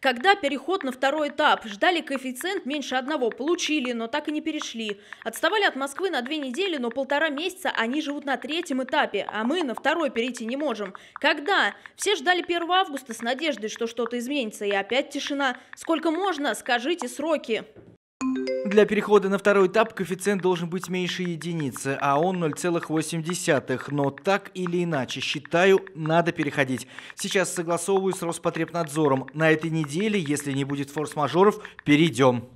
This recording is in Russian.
Когда переход на второй этап, ждали коэффициент меньше одного, получили, но так и не перешли. Отставали от Москвы на две недели, но полтора месяца они живут на третьем этапе, а мы на второй перейти не можем. Когда? Все ждали 1 августа с надеждой, что что-то изменится, и опять тишина. Сколько можно? Скажите сроки. Для перехода на второй этап коэффициент должен быть меньше единицы, а он 0,8. Но так или иначе, считаю, надо переходить. Сейчас согласовываю с Роспотребнадзором. На этой неделе, если не будет форс-мажоров, перейдем.